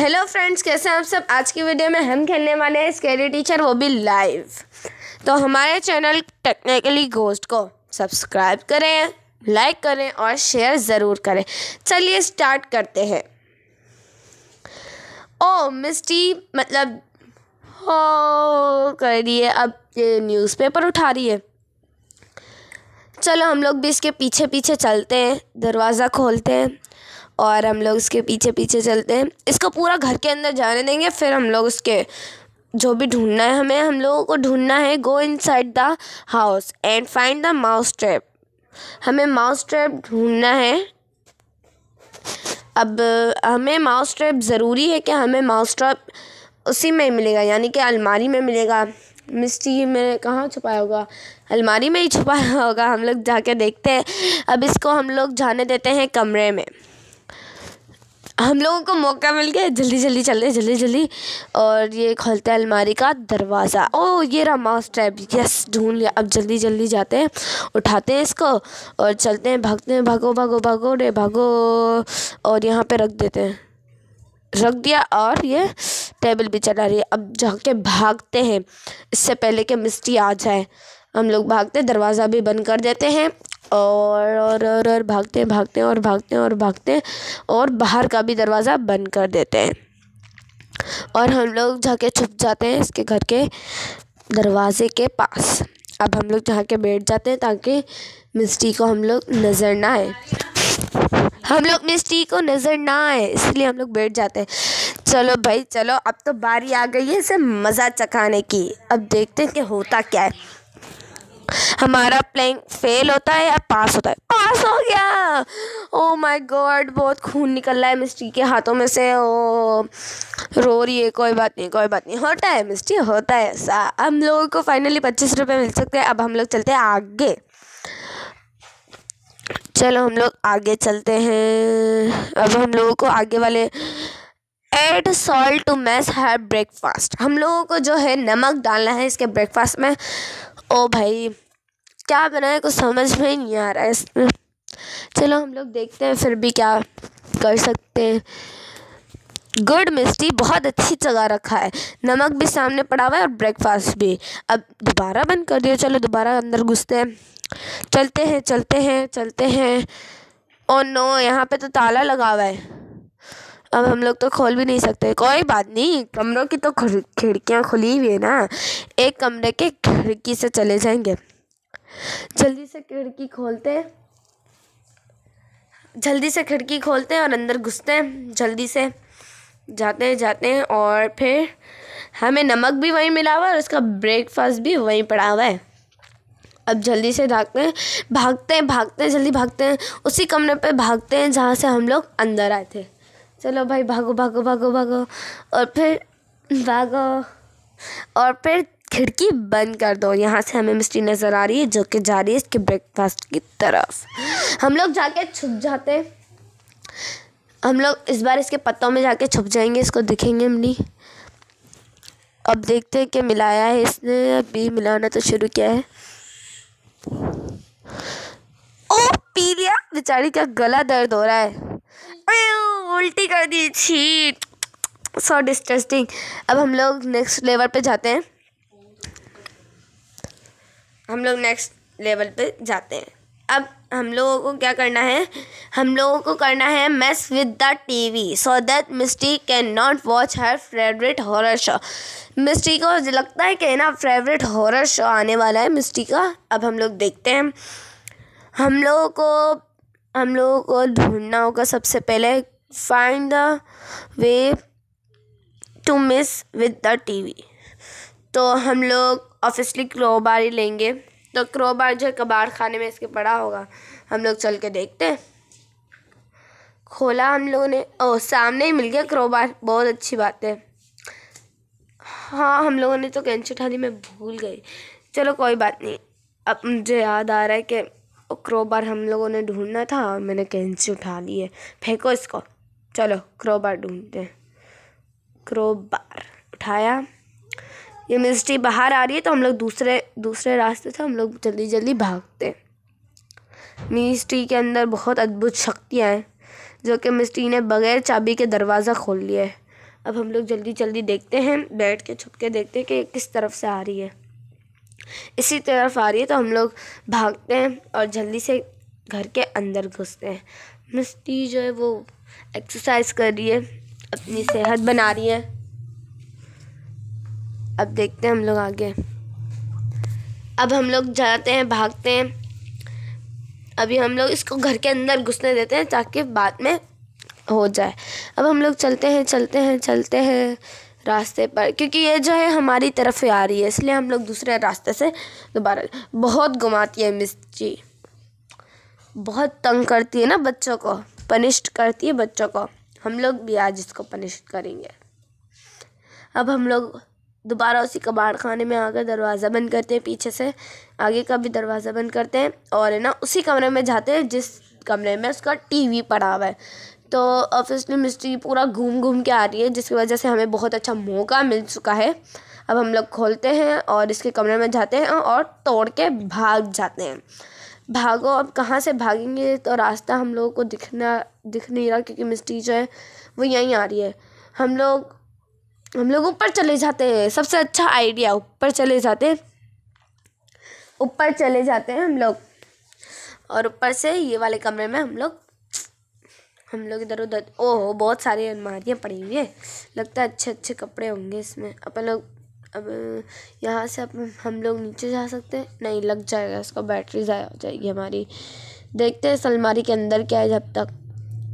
Hello friends कैसे हैं आप सब आज की वीडियो में हम खेलने वाले हैं स्केरी टीचर वो भी लाइव तो हमारे चैनल टेक्निकली गोस्ट को सब्सक्राइब करें लाइक करें और शेयर ज़रूर करें चलिए स्टार्ट करते हैं ओ oh, मिस्टी मतलब हो oh, कर रही है अब ये न्यूज़पेपर उठा रही है चलो हम लोग भी इसके पीछे पीछे चलते हैं दरवाज़ा खोलते हैं और हम लोग उसके पीछे पीछे चलते हैं इसको पूरा घर के अंदर जाने देंगे फिर हम लोग उसके जो भी ढूंढना है हमें हम लोगों को ढूंढना है go inside the house and find the mouse trap हमें माउस ट्रैप ढूंढना है अब हमें माउस ट्रैप ज़रूरी है कि हमें माउस ट्रैप उसी में मिलेगा यानी कि अलमारी में मिलेगा मिस्टी में कहाँ छुपाया होगा अलमारी में ही छुपाया होगा हम लोग जाके देखते हैं अब इसको हम लोग जाने देते हैं कमरे में हम लोगों को मौका मिल गया जल्दी जल्दी चल रहे जल्दी जल्दी और ये खोलते हैं अलमारी का दरवाज़ा ओ ये रहा माउस ट्रैप यस ढूंढ लिया अब जल्दी जल्दी जाते हैं उठाते हैं इसको और चलते हैं भागते हैं भागो भागो भागो रे भागो और यहाँ पे रख देते हैं रख दिया और ये टेबल भी चला रही है अब जाके भागते हैं इससे पहले कि मिस्टी आ जाए हम लोग भागते दरवाज़ा भी बंद कर देते हैं और और और और भागते हैं भागते हैं और भागते हैं और भागते हैं और बाहर का भी दरवाज़ा बंद कर देते हैं और हम लोग जाके छुप जाते हैं इसके घर के दरवाजे के पास अब हम लोग जहाँ के बैठ जाते हैं ताकि मिस्टी को हम लोग नज़र ना आए हम लोग मिस्टी को नज़र ना आए इसलिए हम लोग बैठ जाते हैं चलो भाई चलो अब तो बारी आ गई है इसे मज़ा चखाने की अब देखते हैं कि होता क्या है हमारा प्लेइंग फेल होता है या पास होता है पास हो गया ओ माय गॉड बहुत खून निकल रहा है मिस्ट्री के हाथों में से ओ oh, रो रही है कोई बात नहीं कोई बात नहीं होता है मिस्ट्री होता है ऐसा हम लोगों को फाइनली पच्चीस रुपये मिल सकते हैं अब हम लोग चलते हैं आगे चलो हम लोग आगे चलते हैं अब हम लोगों को आगे वाले एड सॉल्ट टू मैस है ब्रेकफास्ट हम लोगों को जो है नमक डालना है इसके ब्रेकफास्ट में ओ भाई क्या बनाए कुछ समझ में नहीं आ रहा है इसमें चलो हम लोग देखते हैं फिर भी क्या कर सकते हैं गुड मिस्टी बहुत अच्छी जगह रखा है नमक भी सामने पड़ा हुआ है और ब्रेकफास्ट भी अब दोबारा बंद कर दिया चलो दोबारा अंदर घुसते हैं चलते हैं चलते हैं चलते हैं और oh नो यहाँ पे तो ताला लगा हुआ है अब हम लोग तो खोल भी नहीं सकते कोई बात नहीं कमरों की तो खिड़कियाँ खुली हुई है ना एक कमरे के खिड़की से चले जाएंगे जल्दी से खिड़की खोलते जल्दी से खिड़की खोलते हैं और अंदर घुसते हैं जल्दी से जाते हैं जाते हैं और फिर हमें नमक भी वहीं मिला हुआ है और उसका ब्रेकफास्ट भी वहीं पड़ा हुआ है अब जल्दी से भागते हैं भागते हैं भागते हैं जल्दी भागते हैं उसी कमरे पे भागते हैं जहाँ से हम लोग अंदर आए थे चलो भाई भागो भागो भागो भागो और फिर भागो और फिर खिड़की बंद कर दो यहाँ से हमें मिस्ट्री नज़र आ रही है जो कि जा रही है इसके ब्रेकफास्ट की तरफ हम लोग जाके छुप जाते हम लोग इस बार इसके पत्तों में जाके छुप जाएंगे इसको दिखेंगे हम नहीं अब देखते हैं कि मिलाया है इसने अभी मिलाना तो शुरू किया है ओ पीलिया बेचारी का गला दर्द हो रहा है उल्टी कर दी छी सो डिस्टस्टिंग अब हम लोग नेक्स्ट लेवल पे जाते हैं हम लोग नेक्स्ट लेवल पे जाते हैं अब हम लोगों को क्या करना है हम लोगों को करना है mess with the TV so that Misty can not watch her favourite horror show Misty को लगता है कि ना फेवरेट हॉरर शो आने वाला है मिस्टी का अब हम लोग देखते हैं हम लोगों को हम लोगों को ढूंढना होगा सबसे पहले find the way to mess with the TV. तो हम लोग ऑफिसली क्रोबार ही लेंगे तो क्रोबार जो कबाड़ खाने में इसके पड़ा होगा हम लोग चल के देखते हैं खोला हम लोगों ने ओ सामने ही मिल गया क्रोबार बहुत अच्छी बात है हाँ हम लोगों ने तो कैंची उठा दी मैं भूल गई चलो कोई बात नहीं अब मुझे याद आ रहा है कि क्रोबार हम लोगों ने ढूंढना था और मैंने कैंची उठा ली है फेंको इसको चलो क्रोबार ढूंढते हैं क्रोबार उठाया ये मिस्ट्री बाहर आ रही है तो हम लोग दूसरे दूसरे रास्ते से हम लोग जल्दी जल्दी भागते हैं मिस्ट्री के अंदर बहुत अद्भुत शक्तियाँ हैं जो कि मिस्ट्री ने बगैर चाबी के दरवाज़ा खोल लिया है अब हम लोग जल्दी जल्दी देखते हैं बैठ के छुप के देखते हैं कि किस तरफ से आ रही है इसी तरफ आ रही है तो हम लोग भागते हैं और जल्दी से घर के अंदर घुसते हैं मिस्ट्री जो है वो एक्सरसाइज कर रही है अपनी सेहत बना रही है अब देखते हैं हम लोग आगे अब हम लोग जाते हैं भागते हैं अभी हम लोग इसको घर के अंदर घुसने देते हैं ताकि बाद में हो जाए अब हम लोग चलते हैं चलते हैं चलते हैं रास्ते पर क्योंकि ये जो है हमारी तरफ ही आ रही है इसलिए हम लोग दूसरे रास्ते से दोबारा बहुत घुमाती है मिस जी बहुत तंग करती है ना बच्चों को पनिश्ड करती है बच्चों को हम लोग भी आज इसको पनिश्ड करेंगे अब हम लोग दोबारा उसी कबाड़ खाने में आकर दरवाज़ा बंद करते हैं पीछे से आगे का भी दरवाज़ा बंद करते हैं और है ना उसी कमरे में जाते हैं जिस कमरे में उसका टीवी पड़ा हुआ है तो में मिस्ट्री पूरा घूम घूम के आ रही है जिसकी वजह से हमें बहुत अच्छा मौका मिल चुका है अब हम लोग खोलते हैं और इसके कमरे में जाते हैं और तोड़ के भाग जाते हैं भागो अब कहाँ से भागेंगे तो रास्ता हम लोगों को दिखना दिख नहीं रहा क्योंकि मिस टीचर है वो यहीं आ रही है हम लोग हम लोग ऊपर चले जाते हैं सबसे अच्छा आइडिया ऊपर चले जाते ऊपर चले जाते हैं हम लोग और ऊपर से ये वाले कमरे में हम लोग हम लोग इधर उधर ओहो बहुत सारी अलमारियाँ पड़ी हुई है लगता है अच्छे अच्छे कपड़े होंगे इसमें अपन लोग अब यहाँ से अब हम लोग नीचे जा सकते हैं नहीं लग जाएगा इसका बैटरी ज़ाया हो जाएगी हमारी देखते हैं इस अलमारी के अंदर क्या है जब तक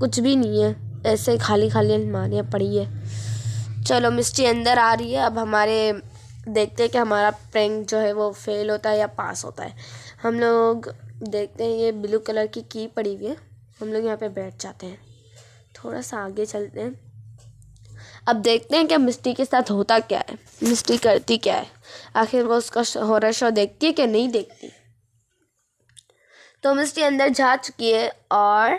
कुछ भी नहीं है ऐसे खाली खाली अलमारियाँ पड़ी है चलो मिस्टी अंदर आ रही है अब हमारे देखते हैं कि हमारा प्रैंक जो है वो फेल होता है या पास होता है हम लोग देखते हैं ये ब्लू कलर की की पड़ी हुई है हम लोग यहाँ पे बैठ जाते हैं थोड़ा सा आगे चलते हैं अब देखते हैं कि मिस्टी के साथ होता क्या है मिस्टी करती क्या है आखिर वो उसका हॉरर शो देखती है कि नहीं देखती तो मिस्टी अंदर जा चुकी है और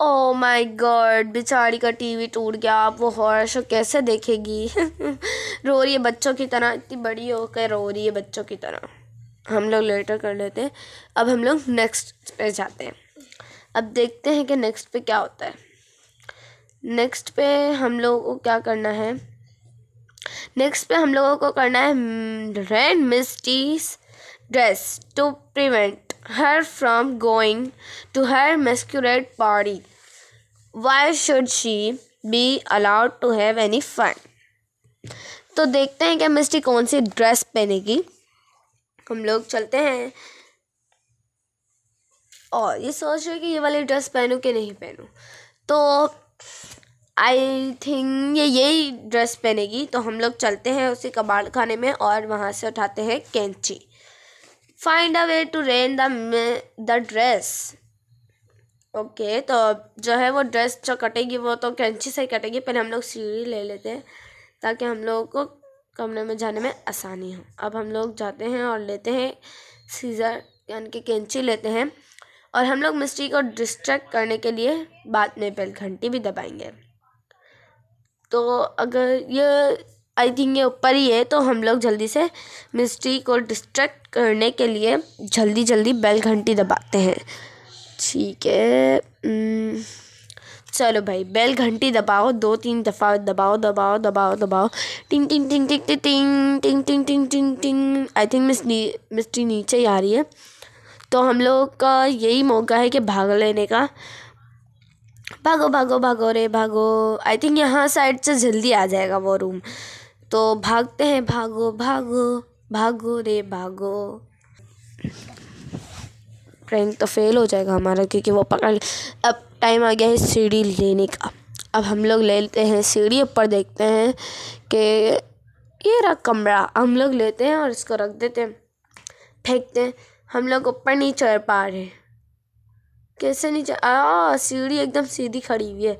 ओ माय गॉड बिचारी का टीवी टूट गया आप वो हॉरर शो कैसे देखेगी रो रही है बच्चों की तरह इतनी बड़ी होकर रो रही है बच्चों की तरह हम लोग लेटर कर लेते हैं अब हम लोग नेक्स्ट पे जाते हैं अब देखते हैं कि नेक्स्ट पे क्या होता है नेक्स्ट पे हम लोगों को क्या करना है नेक्स्ट पे हम लोगों को करना है red Misty's dress to prevent her from going to her masquerade party why should she be allowed to have any fun तो देखते हैं कि मिस्टी कौन सी ड्रेस पहनेगी हम लोग चलते हैं और ये सोच रहे कि ये वाली ड्रेस पहनूँ कि नहीं पहनूँ तो आई थिंक ये यही ड्रेस पहनेगी तो हम लोग चलते हैं उसी कबाड़ खाने में और वहाँ से उठाते हैं कैंची find a way to ruin the the dress okay तो जो है वो ड्रेस जो कटेगी वो तो कैंची से कटेगी पहले हम लोग सीढ़ी ले लेते हैं ताकि हम लोगों को कमरे में जाने में आसानी हो अब हम लोग जाते हैं और लेते हैं सीज़र यानी कि कैंची लेते हैं और हम लोग मिस्ट्री को डिस्ट्रैक्ट करने के लिए बाद में पहले घंटी भी दबाएंगे तो अगर ये आई थिंक ये ऊपर ही है तो हम लोग जल्दी से मिस्ट्री को डिस्ट्रैक्ट करने के लिए जल्दी जल्दी बेल घंटी दबाते हैं ठीक है चलो भाई बेल घंटी दबाओ दो तीन दफ़ा दबाओ दबाओ दबाओ दबाओ टिंग टिंग टिंग टिंग टिंग टिंग टिंग टिंग टिंग टिंग आई थिंक मिस्ट्री मिस्ट्री नीचे ही आ रही है तो हम लोग का यही मौका है कि भाग लेने का भागो भागो भागो रे भागो आई थिंक यहाँ साइड से जल्दी आ जाएगा वो रूम तो भागते हैं भागो भागो भागो रे भागो प्रैंक तो फेल हो जाएगा हमारा क्योंकि वो पकड़ अब टाइम आ गया है सीढ़ी लेने का अब हम लोग ले लेते हैं सीढ़ी ऊपर देखते हैं कि ये रहा कमरा हम लोग लेते हैं और इसको रख देते हैं फेंकते हैं हम लोग ऊपर नहीं चढ़ पा रहे कैसे नहीं चढ़ सीढ़ी एकदम सीधी खड़ी हुई है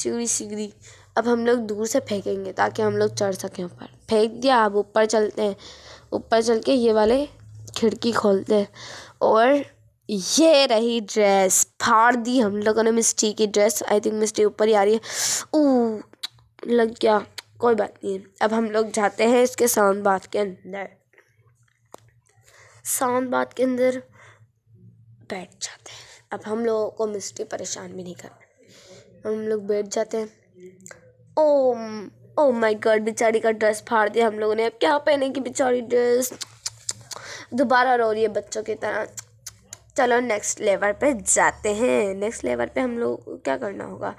सीढ़ी सीढ़ी अब हम लोग दूर से फेंकेंगे ताकि हम लोग चढ़ सकें ऊपर फेंक दिया अब ऊपर चलते हैं ऊपर चल के ये वाले खिड़की खोलते हैं और ये रही ड्रेस फाड़ दी हम लोगों ने मिस्टी की ड्रेस आई थिंक मिस्टी ऊपर ही आ रही है ऊ लग गया कोई बात नहीं अब हम लोग जाते हैं इसके साउंड बाथ के अंदर सावन बात के अंदर बैठ जाते हैं अब हम लोगों को मिस्टी परेशान भी नहीं करना हम लोग बैठ जाते हैं ओम ओ माय गॉड बेचारी का ड्रेस फाड़ दिया हम लोगों ने अब क्या पहने की बेचारी ड्रेस दोबारा रो रही है बच्चों की तरह चलो नेक्स्ट लेवल पे जाते हैं नेक्स्ट लेवल पे हम लोग को क्या करना होगा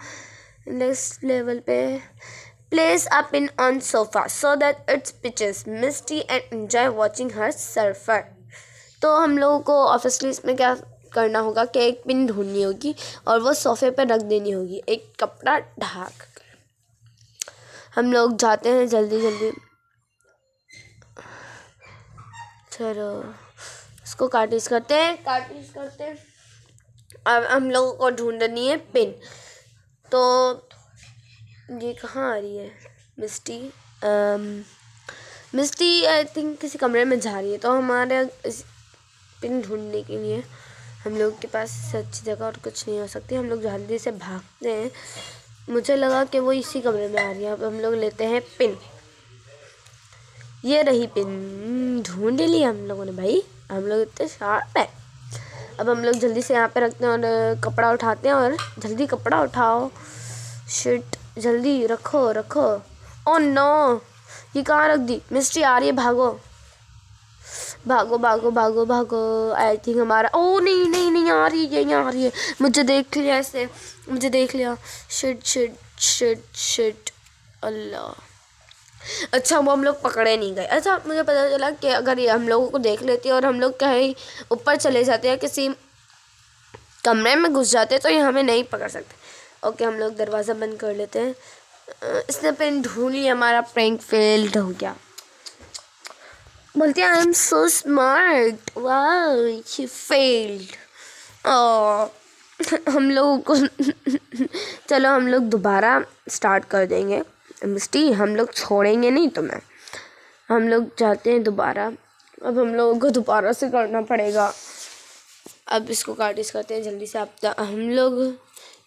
नेक्स्ट लेवल पे place a pin on sofa so that it pinches Misty and enjoy watching her suffer तो हम लोगों को ऑब्वियसली इसमें क्या करना होगा कि एक पिन ढूंढनी होगी और वो सोफे पर रख देनी होगी एक कपड़ा ढाक हम लोग जाते हैं जल्दी जल्दी चलो इसको काटिस करते हैं काटिस करते हैं अब हम लोगों को ढूंढनी है पिन तो ये कहाँ आ रही है मिस्टी आम, मिस्टी आई थिंक किसी कमरे में जा रही है तो हमारे पिन ढूंढने के लिए हम लोग के पास अच्छी जगह और कुछ नहीं हो सकती हम लोग जल्दी से भागते हैं मुझे लगा कि वो इसी कमरे में आ रही है अब हम लोग लेते हैं पिन ये रही पिन ढूंढ ली हम लोगों ने भाई हम लोग इतने शार्प है अब हम लोग जल्दी से यहाँ पे रखते हैं और कपड़ा उठाते हैं और जल्दी कपड़ा उठाओ शिट जल्दी रखो रखो ओ oh नो ये कहाँ रख दी मिस्ट्री आ रही है भागो भागो भागो भागो भागो आई थिंक हमारा ओ नहीं नहीं नहीं आ रही है यहाँ आ रही है मुझे देख लिया ऐसे मुझे देख लिया शिट शिट शिट शिट अल्लाह अच्छा वो हम लोग पकड़े नहीं गए अच्छा मुझे पता चला कि अगर ये हम लोगों को देख लेती है और हम लोग कहीं ऊपर चले जाते हैं किसी कमरे में घुस जाते तो ये हमें नहीं पकड़ सकते ओके हम लोग दरवाज़ा बंद कर लेते हैं इसने पेन ढूंढ लिया हमारा प्रैंक फेल्ड हो गया बोलती आई एम सो स्मार्ट वाह फेल्ड हम लोगों को चलो हम लोग दोबारा स्टार्ट कर देंगे मिस्टी हम लोग छोड़ेंगे नहीं तुम्हें हम लोग जाते हैं दोबारा अब हम लोगों को दोबारा से करना पड़ेगा अब इसको काटिस करते हैं जल्दी से आप तो हम लोग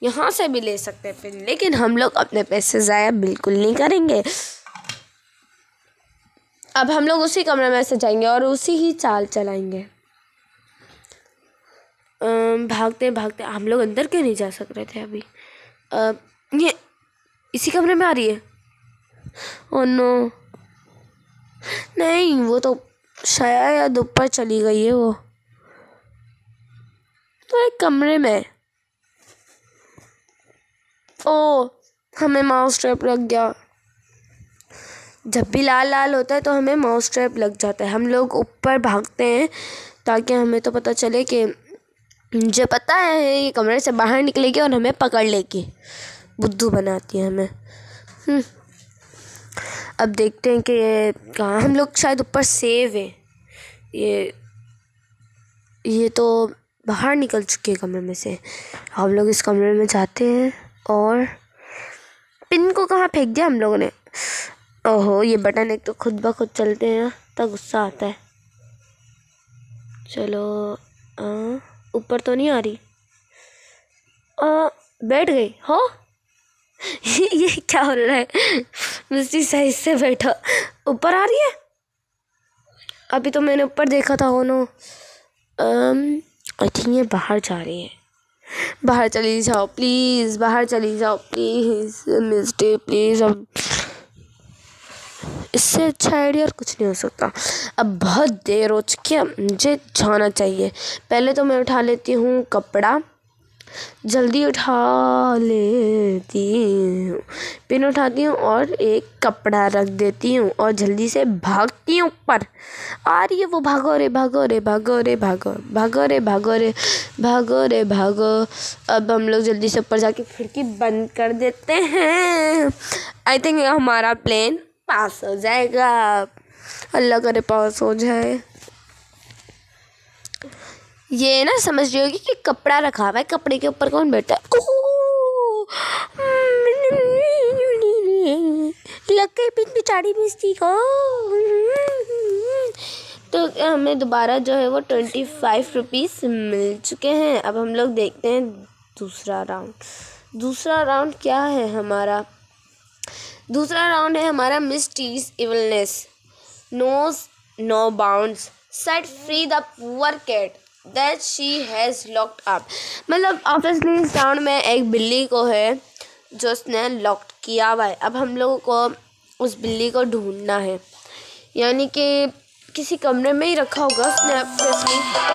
यहाँ से भी ले सकते हैं पिन लेकिन हम लोग अपने पैसे ज़ाया बिल्कुल नहीं करेंगे अब हम लोग उसी कमरे में जाएंगे और उसी ही चाल चलाएंगे भागते भागते हम लोग अंदर क्यों नहीं जा सक रहे थे अभी आ, ये इसी कमरे में आ रही है ओ oh नो नहीं वो तो या दोपहर चली गई है वो तो एक कमरे में ओ oh, हमें माउस ट्रैप लग गया जब भी लाल लाल होता है तो हमें माउस ट्रैप लग जाता है हम लोग ऊपर भागते हैं ताकि हमें तो पता चले कि मुझे पता है ये कमरे से बाहर निकलेगी और हमें पकड़ लेगी बुद्धू बनाती है हमें हम्म। अब देखते हैं कि कहाँ हम लोग शायद ऊपर सेव हैं ये ये तो बाहर निकल चुके हैं कमरे में से हम लोग इस कमरे में जाते हैं और पिन को कहाँ फेंक दिया हम लोगों ने ओहो ये बटन एक तो खुद ब खुद चलते हैं तो गुस्सा आता है चलो ऊपर तो नहीं आ रही आ, बैठ गई हो ये क्या हो रहा है मिस्टी साइज से बैठा ऊपर आ रही है अभी तो मैंने ऊपर देखा था होनो आई थिंक ये बाहर जा रही है बाहर चली जाओ प्लीज़ बाहर चली जाओ प्लीज़ मिस्टी प्लीज़ अब इससे अच्छा आइडिया और कुछ नहीं हो सकता अब बहुत देर हो चुकी है मुझे जाना चाहिए पहले तो मैं उठा लेती हूँ कपड़ा जल्दी उठा लेती हूँ पिन उठाती हूँ और एक कपड़ा रख देती हूँ और जल्दी से भागती हूँ ऊपर आ रही है वो भागो रे भागो रे भागो रे भागो भागो रे भागो रे भागो रे भागो अब हम लोग जल्दी से ऊपर जाके खिड़की बंद कर देते हैं आई थिंक हमारा प्लेन पास हो जाएगा अल्लाह करे पास हो जाए ये ना समझ रही होगी कि कपड़ा रखा हुआ है कपड़े के ऊपर कौन बैठा है को तो हमें दोबारा जो है वो ट्वेंटी फाइव रुपीज़ मिल चुके हैं अब हम लोग देखते हैं दूसरा राउंड दूसरा राउंड क्या है हमारा दूसरा राउंड है हमारा Misty's evilness knows no bounds set free the poor cat that she has locked up मतलब ऑब्वियसली इस राउंड में एक बिल्ली को है जो उसने लॉक्ड किया हुआ है अब हम लोगों को उस बिल्ली को ढूंढना है यानी कि किसी कमरे में ही रखा होगा उसने ऑब्वियसली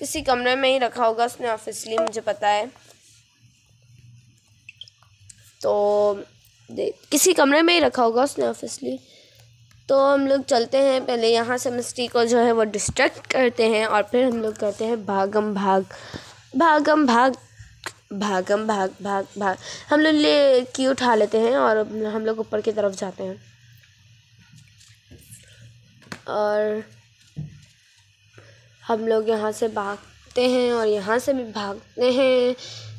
किसी कमरे में ही रखा होगा उसने ऑब्वियसली मुझे पता है तो किसी कमरे में ही रखा होगा उसने ऑफिसली तो हम लोग चलते हैं पहले यहाँ से मिस्ट्री को जो है वो डिस्ट्रैक्ट करते हैं और फिर हम लोग करते हैं भागम भाग भागम भाग भागम भाग भाग भाग हम लोग ले की उठा लेते हैं और हम लोग ऊपर की तरफ जाते हैं और हम लोग यहाँ से भागते हैं और यहाँ से भी भागते हैं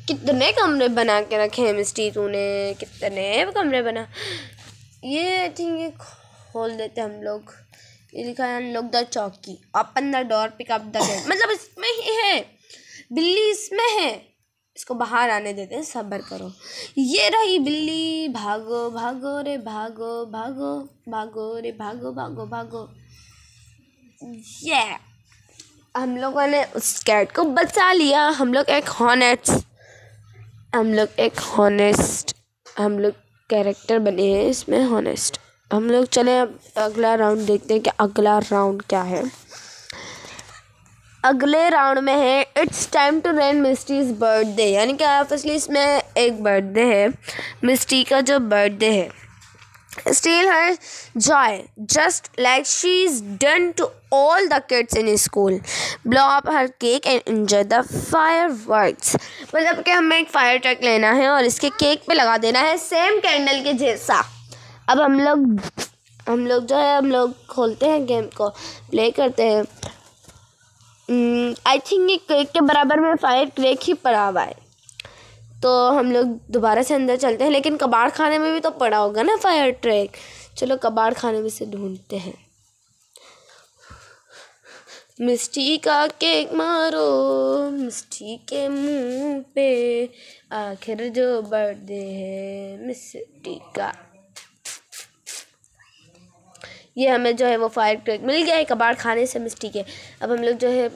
कितने कमरे बना के रखे हैं मिस्टी तूने कितने कमरे बना ये आई थिंक ये खोल देते हम लोग ये लिखा है लोग द चौकी open the door pick up the gate मतलब इसमें ही है बिल्ली इसमें है इसको बाहर आने देते हैं सब्र करो ये रही बिल्ली भागो भागो रे भागो भागो भागो रे भागो भागो भागो ये हम लोगों ने उस कैट को बचा लिया हम लोग एक हॉनेट्स हम लोग एक हॉनेस्ट हम लोग कैरेक्टर बने हैं इसमें हॉनेस्ट हम लोग चले अब अगला राउंड देखते हैं कि अगला राउंड क्या है अगले राउंड में है it's time to ruin Misty's birthday यानी कि ऑफिसली इसमें एक बर्थडे है मिस्टी का जो बर्थडे है steal her joy just like she is done to all the kids in school blow her cake and enjoy the fire fireworks मतलब कि हमें एक फायर ट्रक लेना है और इसके केक पे लगा देना है सेम कैंडल के जैसा अब हम लोग हम लोग जो है हम लोग खोलते हैं गेम को प्ले करते हैं आई hmm, थिंक ये केक के बराबर में फायर क्रेक ही पड़ा हुआ है तो हम लोग दोबारा से अंदर चलते हैं लेकिन कबाड़ खाने में भी तो पड़ा होगा ना फायर ट्रैक चलो कबाड़ खाने में से ढूंढते हैं मिस्टी का केक मारो मिस्टी के मुंह पे आखिर जो बर्थडे है मिस्टी का ये हमें जो है वो फायर ट्रैक मिल गया है कबाड़ खाने से मिस्टी के अब हम लोग जो है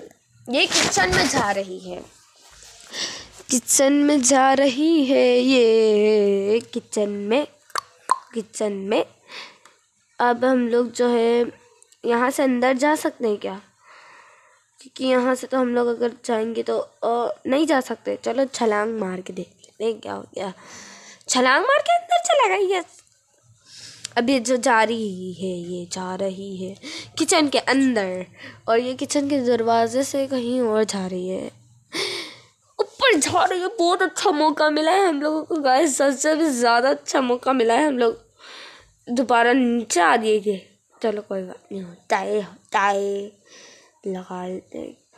ये किचन में जा रही है किचन में जा रही है ये किचन में किचन में अब हम लोग जो है यहाँ से अंदर जा सकते हैं क्या क्योंकि यहाँ से तो हम लोग अगर जाएंगे तो आ, नहीं जा सकते चलो छलांग मार के देख लेते हैं क्या हो गया छलांग मार के अंदर चला गया यस अब ये जो जा रही है ये जा रही है किचन के अंदर और ये किचन के दरवाजे से कहीं और जा रही है झाड़ ये बहुत अच्छा मौका मिला है हम लोगों को गाय सबसे भी ज़्यादा अच्छा मौका मिला है हम लोग दोबारा नीचे आ थे चलो कोई बात नहीं होता है होता है लगा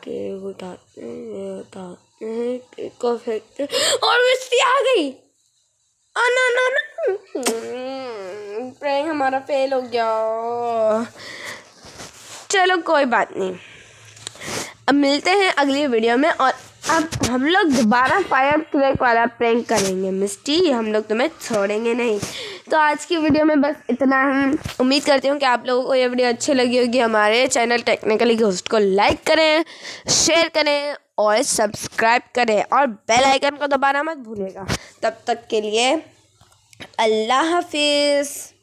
के उठाते उठाते हैं को फेंकते और उसकी आ गई आना ना ना प्रैंक हमारा फेल हो गया चलो कोई बात नहीं अब मिलते हैं अगली वीडियो में और अब हम लोग दोबारा फायर क्रैक वाला प्रैंक करेंगे मिस्टी हम लोग तुम्हें छोड़ेंगे नहीं तो आज की वीडियो में बस इतना ही उम्मीद करती हूँ कि आप लोगों को ये वीडियो अच्छी लगी होगी हमारे चैनल टेक्निकली घोस्ट को लाइक करें शेयर करें और सब्सक्राइब करें और बेल आइकन को दोबारा मत भूलिएगा तब तक के लिए अल्लाह हाफिज़